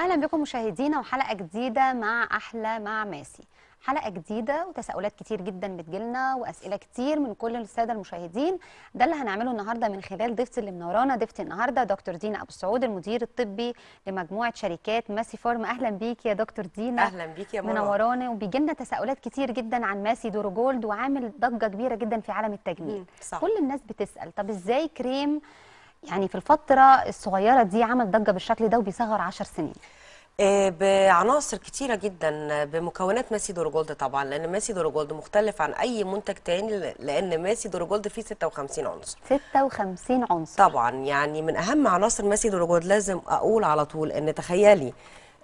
اهلا بكم مشاهدينا وحلقه جديده مع احلى مع ماسي حلقه جديده وتساؤلات كتير جدا بتجيلنا واسئله كتير من كل الساده المشاهدين ده اللي هنعمله النهارده من خلال ضيفتي اللي منورانا ضيفتي النهارده دكتور دينا ابو السعود المدير الطبي لمجموعه شركات ماسي فارم اهلا بيك يا دكتور دينا اهلا بيك يا مروه منورانا وبيجي لنا تساؤلات كتير جدا عن ماسي دوروجولد وعامل ضجه كبيره جدا في عالم التجميل صح. كل الناس بتسال طب ازاي كريم يعني في الفترة الصغيرة دي عمل ضجة بالشكل ده وبيصغر 10 سنين آه، بعناصر كتيرة جدا بمكونات ماسي دورجولد طبعا لأن ماسي دورجولد مختلف عن أي منتج تاني لأن ماسي دورجولد فيه 56 عنصر 56 عنصر طبعا يعني من أهم عناصر ماسي دورجولد لازم أقول على طول أن تخيلي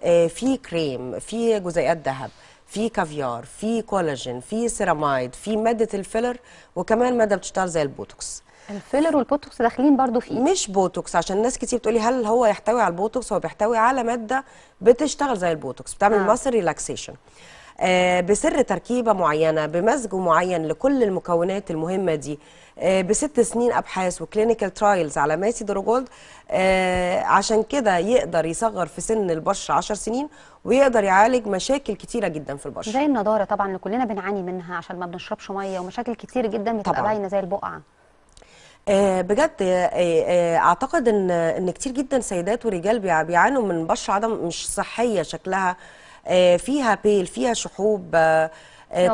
آه، في كريم في جزيئات ذهب في كافيار في كولاجين في سيراميد في مادة الفيلر وكمان مادة بتشتغل زي البوتوكس الفيلر والبوتوكس داخلين برضو فيه مش بوتوكس عشان ناس كتير بتقولي هل هو يحتوي على البوتوكس هو بيحتوي على ماده بتشتغل زي البوتوكس بتعمل آه. ماسل ريلاكسيشن آه بسر تركيبه معينه بمزج معين لكل المكونات المهمه دي آه بست سنين ابحاث وكلينيكال ترايلز على ماسي دروجولد آه عشان كده يقدر يصغر في سن البشره 10 سنين ويقدر يعالج مشاكل كتيره جدا في البشره زي النضاره طبعا اللي كلنا بنعاني منها عشان ما بنشربش ميه ومشاكل كتير جدا بتبقى باينه زي البقعه آه، بجد آه، آه، اعتقد ان ان كتير جدا سيدات ورجال بيعانوا من بشره عدم مش صحيه شكلها فيها بيل فيها شحوب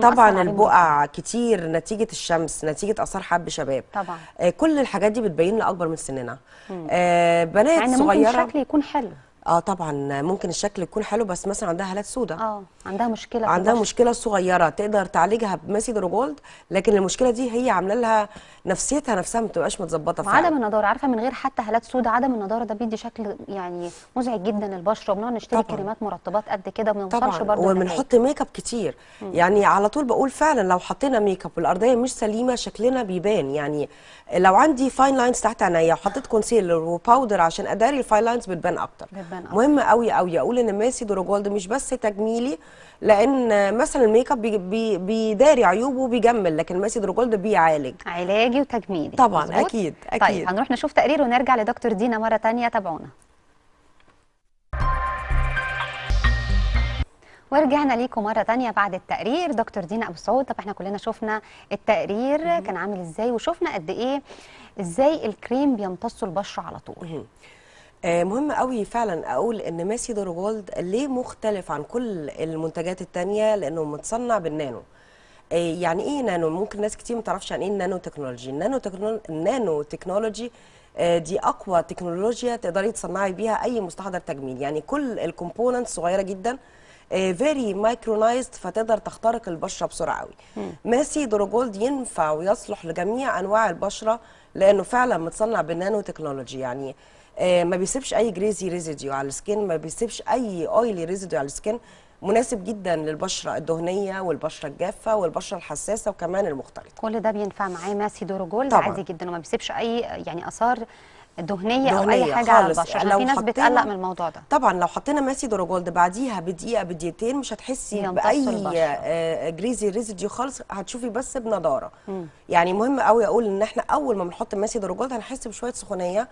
طبعا البقع كتير نتيجه الشمس نتيجه اثار حب شباب طبعا كل الحاجات دي بتبين لنا اكبر من سننا بنات يعني صغيره ممكن الشكل يكون حلو اه طبعا ممكن الشكل يكون حلو بس مثلا عندها هالات سوداء اه عندها مشكله عندها مشكله صغيره تقدر تعالجها بماسيدر دروجولد لكن المشكله دي هي عامله لها نفسيتها نفسها ما بتبقاش متظبطه فعلا عدم النضاره عارفه من غير حتى هالات سوداء عدم النضاره ده بيدي شكل يعني مزعج جدا للبشره وبنقعد نشتري كريمات مرطبات قد كده ما بنوصلش برضه وبنحط ميك اب كتير مم. يعني على طول بقول فعلا لو حطينا ميك اب والارضيه مش سليمه شكلنا بيبان يعني لو عندي فاين لاينز تحت عينيا وحطيت كونسيلر وباودر عشان اداري الفاين لاينز بتبان اكتر مهم قوي قوي اقول ان ميسي دروجوالد مش بس تجميلي لان مثلا الميك اب بي بي بيداري عيوبه وبيجمل لكن ميسي دروجوالد بيعالج علاجي وتجميلي طبعا مزبوط؟ اكيد اكيد طيب هنروح نشوف تقرير ونرجع لدكتور دينا مره ثانيه تابعونا ورجعنا ليكم مره ثانيه بعد التقرير دكتور دينا ابو سعود طب احنا كلنا شفنا التقرير كان عامل ازاي وشفنا قد ايه ازاي الكريم بيمتص البشره على طول آه، مهم قوي فعلا اقول ان ماسي دورجولد ليه مختلف عن كل المنتجات الثانيه لانه متصنع بالنانو آه، يعني ايه نانو ممكن ناس كتير ما تعرفش يعني ايه النانو تكنولوجي النانو تكنولوجي النانو آه، تكنولوجي دي اقوى تكنولوجيا تقدري تصنعي بيها اي مستحضر تجميل يعني كل الكومبوننت صغيره جدا فيري مايكرونايزد فتقدر تخترق البشره بسرعه قوي ماسي دورجولد ينفع ويصلح لجميع انواع البشره لانه فعلا متصنع بالنانو تكنولوجي يعني آه، ما بيسيبش اي جريزي ريزيديو على السكين ما بيسيبش اي اويلي ريزيديو على السكين مناسب جدا للبشره الدهنيه والبشره الجافه والبشره الحساسه وكمان المختلطه كل ده بينفع معاه ماسي جولد عادي جدا وما بيسيبش اي يعني اثار دهنيه, دهنية او اي حاجه على البشره في ناس بتقلق من الموضوع ده طبعا لو حطينا ماسي وراجولد بعديها بدقيقه بدقيقتين مش هتحسي باي جريزي آه، ريزيديو خالص هتشوفي بس بنضاره يعني مهم قوي اقول ان احنا اول ما بنحط ماسي وراجولد هنحس بشويه سخونيه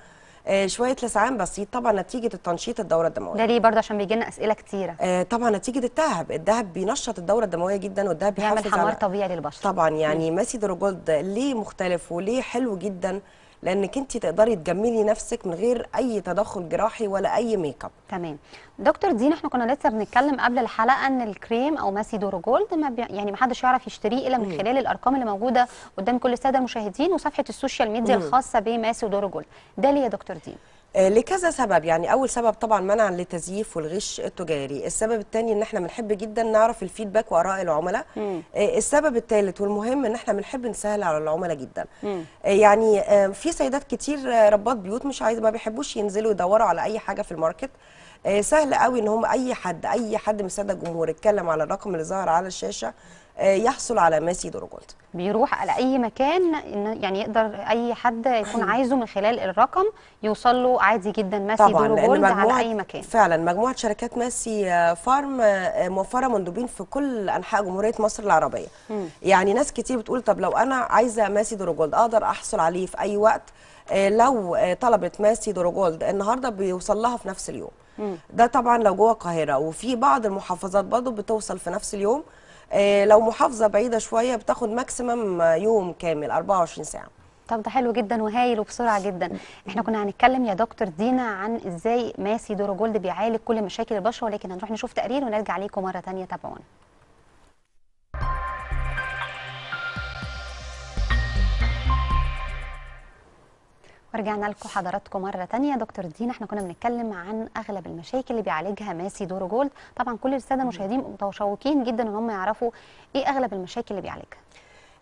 آه شويه لسعان بسيط طبعا نتيجه التنشيط الدوره الدمويه ده ليه برضه عشان بيجي لنا اسئله كتيره آه طبعا نتيجه الدهب الذهب بينشط الدوره الدمويه جدا والذهب بيحافظ على حمار طبيعي للبشره طبعا يعني ماسي دروجولد ليه مختلف وليه حلو جدا لانك انت تقدري تجملي نفسك من غير اي تدخل جراحي ولا اي ميك اب تمام دكتور دين احنا كنا لسه بنتكلم قبل الحلقه ان الكريم او ماسي دورو جولد ما بي... يعني ما حدش يعرف يشتريه الا من خلال الارقام اللي موجوده قدام كل الساده المشاهدين وصفحه السوشيال ميديا الخاصه بماسي دورو جولد ده ليه يا دكتور دين آه، لكذا سبب يعني اول سبب طبعا منعا للتزييف والغش التجاري السبب الثاني ان احنا بنحب جدا نعرف الفيدباك واراء العملاء مم. آه، السبب الثالث والمهم ان احنا بنحب نسهل على العملاء جدا مم. آه، يعني في سيدات كتير ربات بيوت مش عايز ما بيحبوش ينزلوا يدوروا على اي حاجه في الماركت سهل قوي ان هم اي حد اي حد من الساده الجمهور اتكلم على الرقم اللي ظهر على الشاشه آه، يحصل على ميسي دور جولد بيروح على اي مكان يعني يقدر اي حد يكون عايزه من خلال الرقم يوصل له عادي جدا ماسي دور دورو جولد على اي مكان فعلا مجموعه شركات ماسي فارم آه، موفره مندوبين في كل انحاء جمهوريه مصر العربيه م. يعني ناس كتير بتقول طب لو انا عايزه ماسي دورو جولد اقدر احصل عليه في اي وقت آه، لو طلبت ماسي دورو جولد النهارده بيوصل لها في نفس اليوم م. ده طبعا لو جوه القاهره وفي بعض المحافظات برضه بتوصل في نفس اليوم آه، لو محافظه بعيده شويه بتاخد ماكسيمم يوم كامل 24 ساعه طب ده حلو جدا وهايل وبسرعه جدا احنا كنا هنتكلم يا دكتور دينا عن ازاي ماسي جولد بيعالج كل مشاكل البشره ولكن هنروح نشوف تقرير ونرجع ليكم مره ثانيه تابعونا ورجعنا لكم حضراتكم مره تانية دكتور دين احنا كنا بنتكلم عن اغلب المشاكل اللي بيعالجها ماسي دورو جولد طبعا كل الساده المشاهدين متشوقين جدا ان هم يعرفوا ايه اغلب المشاكل اللي بيعالجها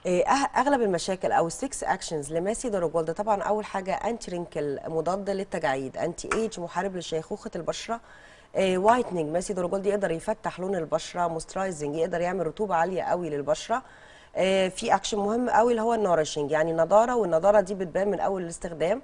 إيه، أه، اغلب المشاكل او 6 اكشنز لماسي جولد طبعا اول حاجه انتي رينكل مضاد للتجاعيد انتي ايج محارب لشيخوخه البشره وايتنج ماسي جولد يقدر يفتح لون البشره موسترايزنج يقدر يعمل رطوبه عاليه قوي للبشره آه، في اكشن مهم قوي اللي هو النورشنج يعني النضاره والنضاره دي بتبان من اول الاستخدام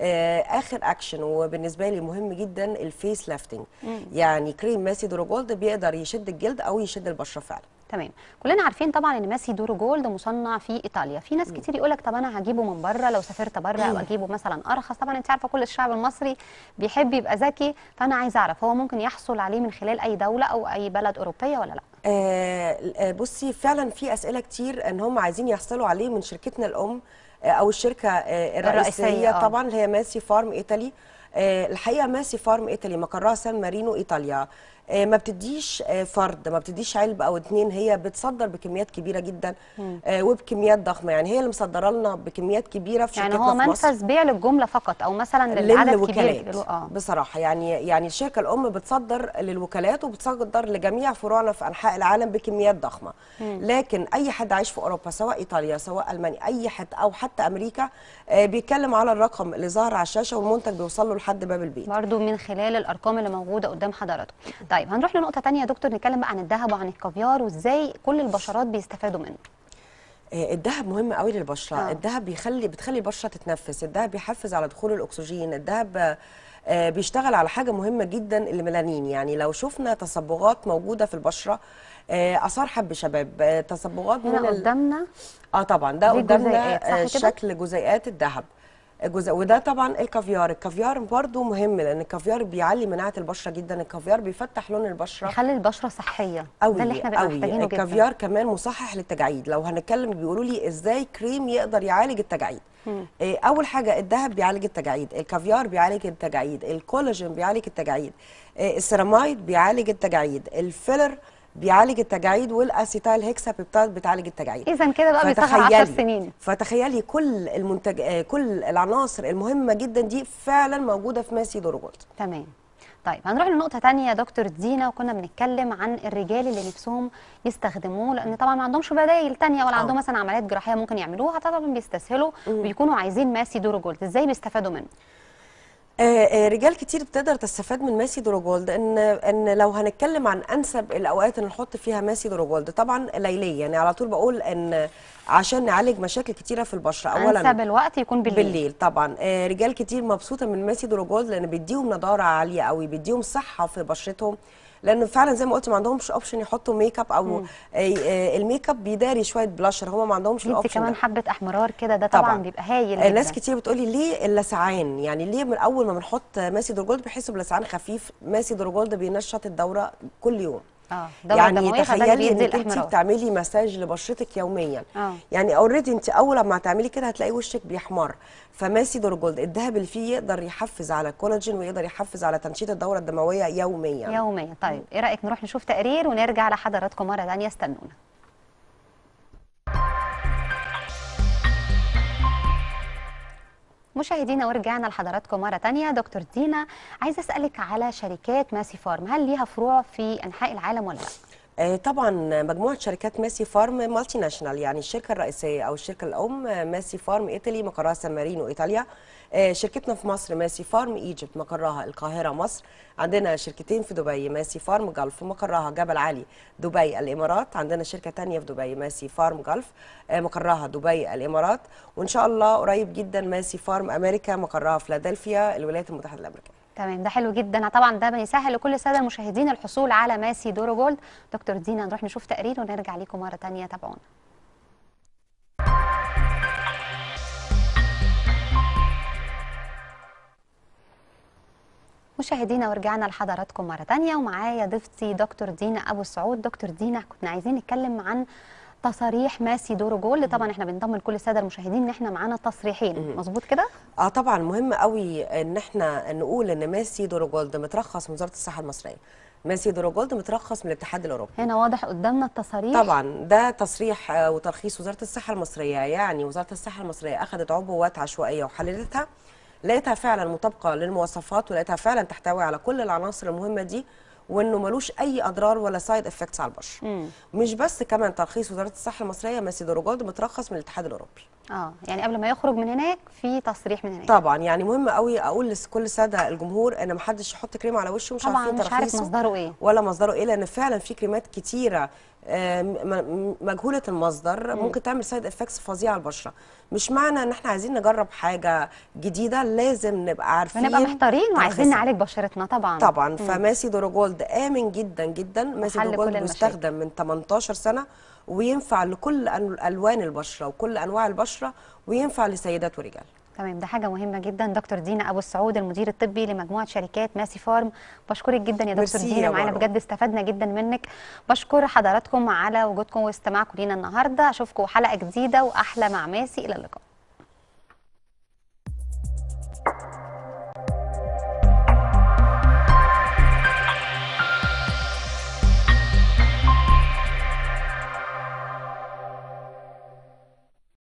آه، اخر اكشن وبالنسبه لي مهم جدا الفيس ليفتنج يعني كريم ماسي دورو جولد بيقدر يشد الجلد او يشد البشره فعلا تمام كلنا عارفين طبعا ان ماسي دورو جولد مصنع في ايطاليا في ناس كتير يقول لك طب انا هجيبه من بره لو سافرت بره او اجيبه مثلا ارخص طبعا انت عارفه كل الشعب المصري بيحب يبقى ذكي فانا عايز اعرف هو ممكن يحصل عليه من خلال اي دوله او اي بلد اوروبيه ولا لا آه، آه، بصي فعلا في اسئله كتير ان هم عايزين يحصلوا عليه من شركتنا الام آه، او الشركه الرئيسيه, الرئيسية طبعا اللي هي ماسي فارم ايطالي الحقيقه ماسي فارم ايطالي مقرها سان مارينو ايطاليا آه، ما بتديش آه، فرد ما بتديش علب او اتنين هي بتصدر بكميات كبيره جدا آه، وبكميات ضخمه يعني هي اللي مصدره لنا بكميات كبيره في يعني هو منفذ بيع للجمله فقط او مثلا للعدد كبير آه. بصراحه يعني يعني الشركه الام بتصدر للوكالات وبتصدر لجميع فروعنا في انحاء العالم بكميات ضخمه مم. لكن اي حد عايش في اوروبا سواء ايطاليا سواء المانيا اي حد او حتى امريكا بيتكلم على الرقم اللي ظهر على الشاشه والمنتج بيوصل له لحد باب البيت برضه من خلال الارقام اللي موجوده قدام حضراتكم طيب، طيب هنروح لنقطه ثانيه يا دكتور نتكلم بقى عن الذهب وعن الكافيار وازاي كل البشرات بيستفادوا منه آه، الذهب مهم قوي للبشره آه. الذهب بيخلي بتخلي البشره تتنفس الذهب بيحفز على دخول الاكسجين الذهب آه، بيشتغل على حاجه مهمه جدا الميلانين يعني لو شفنا تصبغات موجوده في البشره آه، اثار حب شباب تصبغات من قدامنا اه طبعا ده قدامنا شكل جزيئات الذهب جزء وده طبعا الكافيار الكافيار برضو مهم لان الكافيار بيعلي مناعه البشره جدا الكافيار بيفتح لون البشره بيخلي البشره صحيه قوي ده اللي احنا بنبقى محتاجينه جدا الكافيار كمان مصحح للتجاعيد لو هنتكلم بيقولوا لي ازاي كريم يقدر يعالج التجاعيد إيه، اول حاجه الذهب بيعالج التجاعيد الكافيار بيعالج التجاعيد الكولاجين بيعالج التجاعيد السيراميد السيرامايد بيعالج التجاعيد الفيلر بيعالج التجاعيد والاسيتال هيكسابيبتاد بتعالج التجاعيد اذا كده بقى بيتاخد 10 سنين فتخيلي كل المنتج آه، كل العناصر المهمه جدا دي فعلا موجوده في ماسي دورجولد تمام طيب هنروح لنقطة تانية يا دكتور دينا وكنا بنتكلم عن الرجال اللي نفسهم يستخدموه لأن طبعا ما عندهمش بدايل تانية ولا آه. عندهم مثلا عمليات جراحية ممكن يعملوها طبعا بيستسهلوا وبيكونوا عايزين ماسي دورجولد ازاي بيستفادوا منه؟ آه، آه، رجال كتير بتقدر تستفاد من ماسي دروجولد ان ان لو هنتكلم عن انسب الاوقات اللي نحط فيها ماسي دروجولد طبعا ليليه يعني على طول بقول ان عشان نعالج مشاكل كتيره في البشره اولا انسب الوقت يكون بالليل بالليل طبعا آه، رجال كتير مبسوطه من ماسي دروجولد لان بيديهم نضاره عاليه قوي بيديهم صحه في بشرتهم لان فعلا زي ما قلت ما عندهمش اوبشن يحطوا ميك اب او آه، آه، الميك اب بيداري شويه بلاشر هما ما عندهمش الاوبشن كمان حبه احمرار كده ده طبعا, بيبقى هايل آه، ناس كتير بتقولي ليه اللسعان يعني ليه من اول ما بنحط ماسي درجولد بيحسوا بلسعان خفيف ماسي درجولد بينشط الدوره كل يوم آه. يعني تخيلي ان انت بتعملي مساج لبشرتك يوميا آه. يعني اوريدي انت اول ما تعملي كده هتلاقي وشك بيحمر فماسي دور جولد الذهب اللي فيه يقدر يحفز على الكولاجين ويقدر يحفز على تنشيط الدوره الدمويه يوميا يوميا طيب ايه رايك نروح نشوف تقرير ونرجع لحضراتكم مره ثانيه استنونا مشاهدينا ورجعنا لحضراتكم مرة تانية دكتور دينا عايزه أسألك على شركات ماسي فارم هل ليها فروع في أنحاء العالم ولا لا؟ آه، طبعا مجموعه شركات ماسي فارم مالتي ناشونال يعني الشركه الرئيسيه او الشركه الام آه، ماسي فارم ايطالي مقرها سان مارينو ايطاليا آه، شركتنا في مصر ماسي فارم ايجيبت مقرها القاهره مصر عندنا شركتين في دبي ماسي فارم جلف مقرها جبل علي دبي الامارات عندنا شركه ثانيه في دبي ماسي فارم جلف مقرها دبي الامارات وان شاء الله قريب جدا ماسي فارم امريكا مقرها فيلادلفيا الولايات المتحده الامريكيه تمام ده حلو جدا طبعا ده بيسهل لكل الساده المشاهدين الحصول على ماسي دورو جولد دكتور دينا نروح نشوف تقرير ونرجع لكم مره ثانيه تابعونا مشاهدينا ورجعنا لحضراتكم مره ثانيه ومعايا ضيفتي دكتور دينا ابو السعود دكتور دينا كنا عايزين نتكلم عن تصاريح ماسي دوره جول طبعا احنا بنطمن كل الساده المشاهدين ان احنا معانا تصريحين مظبوط كده اه طبعا مهم قوي ان احنا نقول ان ماسي دوره جولد مترخص من وزاره الصحه المصريه ميسي جولد مترخص من الاتحاد الاوروبي هنا واضح قدامنا التصاريح طبعا ده تصريح آه، وترخيص وزاره الصحه المصريه يعني وزاره الصحه المصريه اخذت عبوات عشوائيه وحللتها لقيتها فعلا مطابقه للمواصفات ولقيتها فعلا تحتوي على كل العناصر المهمه دي وانه ملوش اي اضرار ولا سايد افكتس على البشر مم. مش بس كمان ترخيص وزاره الصحه المصريه ماسيدروجولد مترخص من الاتحاد الاوروبي اه يعني قبل ما يخرج من هناك في تصريح من هناك طبعا يعني مهم قوي اقول لكل الساده الجمهور ان ما حدش يحط كريم على وشه مش عارفين ترخيصه طبعا مش عارف مصدره ايه ولا مصدره ايه لان فعلا في كريمات كتيره مجهوله المصدر ممكن تعمل سايد افكتس فظيعه على البشره مش معنى ان احنا عايزين نجرب حاجه جديده لازم نبقى عارفين نبقى محتارين وعايزين نعالج بشرتنا طبعا طبعا مم. فماسي دوروجولد امن جدا جدا ماسي دوروجولد مستخدم من 18 سنه وينفع لكل الوان البشره وكل انواع البشره وينفع لسيدات ورجال تمام ده حاجه مهمه جدا دكتور دينا ابو السعود المدير الطبي لمجموعه شركات ماسي فارم بشكرك جدا يا دكتور دينا معانا بجد استفدنا جدا منك بشكر حضراتكم على وجودكم واستماعكم لينا النهارده اشوفكم حلقه جديده واحلى مع ماسي الى اللقاء